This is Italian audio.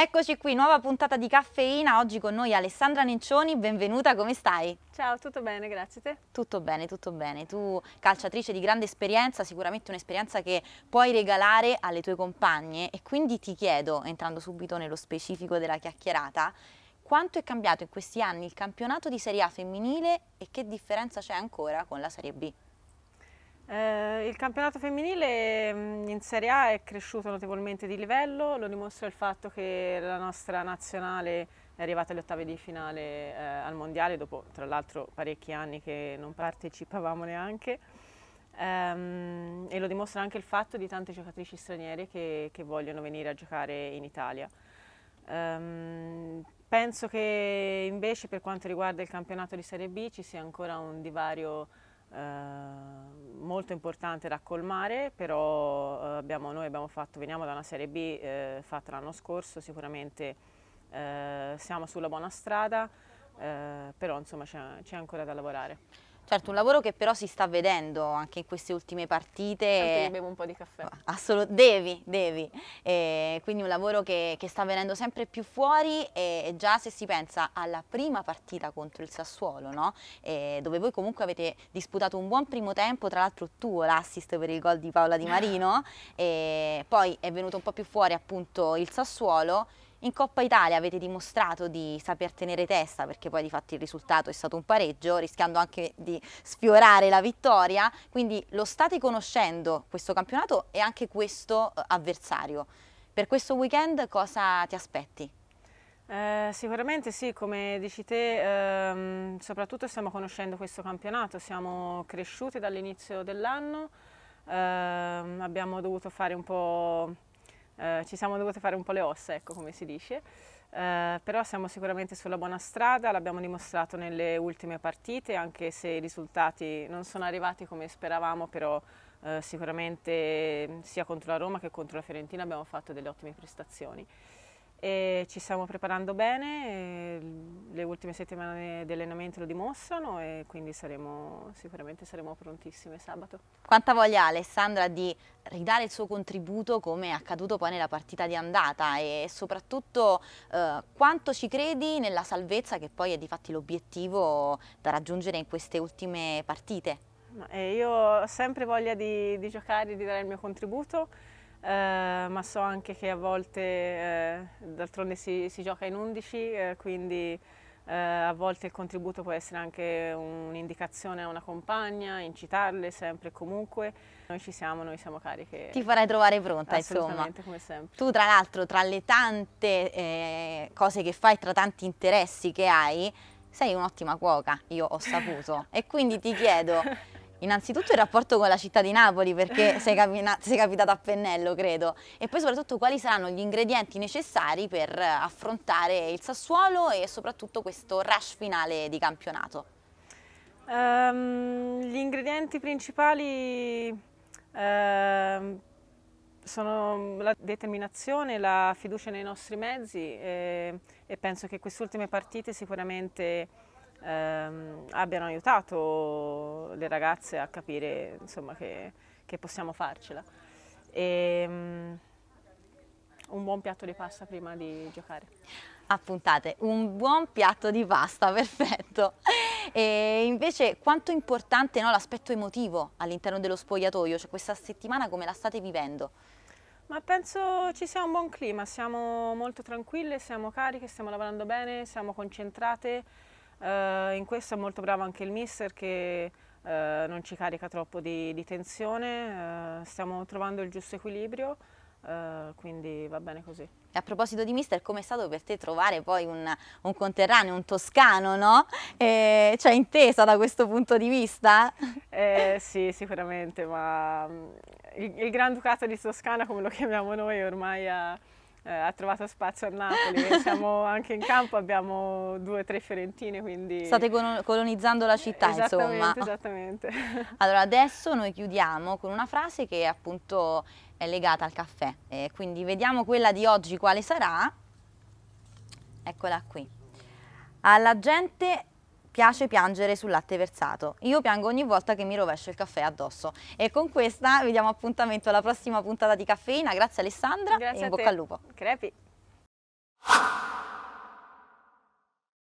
Eccoci qui, nuova puntata di caffeina, oggi con noi Alessandra Nencioni, benvenuta, come stai? Ciao, tutto bene, grazie a te. Tutto bene, tutto bene. Tu calciatrice di grande esperienza, sicuramente un'esperienza che puoi regalare alle tue compagne e quindi ti chiedo, entrando subito nello specifico della chiacchierata, quanto è cambiato in questi anni il campionato di Serie A femminile e che differenza c'è ancora con la Serie B? Eh, il campionato femminile mm, in Serie A è cresciuto notevolmente di livello, lo dimostra il fatto che la nostra nazionale è arrivata alle ottavi di finale eh, al Mondiale, dopo tra l'altro parecchi anni che non partecipavamo neanche, ehm, e lo dimostra anche il fatto di tante giocatrici straniere che, che vogliono venire a giocare in Italia. Ehm, penso che invece per quanto riguarda il campionato di Serie B ci sia ancora un divario eh, molto importante da colmare, però eh, abbiamo, noi abbiamo fatto, veniamo da una Serie B eh, fatta l'anno scorso, sicuramente eh, siamo sulla buona strada, eh, però insomma c'è ancora da lavorare. Certo, un lavoro che però si sta vedendo anche in queste ultime partite. Anche io bevo un po' di caffè. Assolutamente, devi, devi. E quindi un lavoro che, che, sta venendo sempre più fuori e già se si pensa alla prima partita contro il Sassuolo, no? dove voi comunque avete disputato un buon primo tempo, tra l'altro tu l'assist per il gol di Paola Di Marino, poi è venuto un po' più fuori appunto il Sassuolo in Coppa Italia avete dimostrato di saper tenere testa perché poi di fatto il risultato è stato un pareggio, rischiando anche di sfiorare la vittoria, quindi lo state conoscendo questo campionato e anche questo eh, avversario. Per questo weekend cosa ti aspetti? Eh, sicuramente sì, come dici te, ehm, soprattutto stiamo conoscendo questo campionato, siamo cresciuti dall'inizio dell'anno, ehm, abbiamo dovuto fare un po' Eh, ci siamo dovute fare un po' le ossa, ecco come si dice, eh, però siamo sicuramente sulla buona strada, l'abbiamo dimostrato nelle ultime partite, anche se i risultati non sono arrivati come speravamo, però eh, sicuramente sia contro la Roma che contro la Fiorentina abbiamo fatto delle ottime prestazioni e ci stiamo preparando bene, le ultime settimane di allenamento lo dimostrano e quindi saremo, sicuramente saremo prontissime sabato. Quanta voglia Alessandra di ridare il suo contributo come è accaduto poi nella partita di andata e soprattutto eh, quanto ci credi nella salvezza che poi è di fatti l'obiettivo da raggiungere in queste ultime partite? Eh, io ho sempre voglia di, di giocare, di dare il mio contributo eh, ma so anche che a volte, eh, d'altronde si, si, gioca in 11, eh, quindi eh, a volte il contributo può essere anche un'indicazione a una compagna, incitarle sempre e comunque. Noi ci siamo, noi siamo cariche. Ti farai trovare pronta, insomma. come sempre. Tu tra l'altro, tra le tante eh, cose che fai, tra tanti interessi che hai, sei un'ottima cuoca, io ho saputo. e quindi ti chiedo Innanzitutto il rapporto con la città di Napoli, perché sei, sei capitata a pennello, credo. E poi soprattutto quali saranno gli ingredienti necessari per affrontare il Sassuolo e soprattutto questo rush finale di campionato? Um, gli ingredienti principali uh, sono la determinazione, la fiducia nei nostri mezzi e, eh, e penso che queste ultime partite sicuramente ehm, abbiano aiutato le ragazze a capire insomma, che, che, possiamo farcela. E, um, un buon piatto di pasta prima di giocare. Appuntate, un buon piatto di pasta, perfetto. E invece quanto è importante no, l'aspetto emotivo all'interno dello spogliatoio? Cioè questa settimana come la state vivendo? Ma penso ci sia un buon clima, siamo molto tranquille, siamo cariche, stiamo lavorando bene, siamo concentrate eh, in questo è molto bravo anche il mister che eh, non ci carica troppo di, di tensione, eh, stiamo trovando il giusto equilibrio. Uh, quindi va bene così. E a proposito di mister, com'è stato per te trovare poi un, un conterraneo, un toscano, no? Eh, eh cioè intesa da questo punto di vista? Eh, sì, sicuramente, ma mm, il, il Gran Ducato di Toscana, come lo chiamiamo noi, ormai ha eh, ha trovato spazio a Napoli, siamo anche in campo, abbiamo due o tre fiorentine, quindi... State colonizzando la città, esattamente, insomma. Esattamente, Allora, adesso noi chiudiamo con una frase che appunto è legata al caffè, eh, quindi vediamo quella di oggi quale sarà. Eccola qui. Alla gente piace piangere sul latte versato. Io piango ogni volta che mi rovescio il caffè addosso. E con questa vi diamo appuntamento alla prossima puntata di Caffeina. Grazie Alessandra Grazie e in bocca al lupo. Crepi.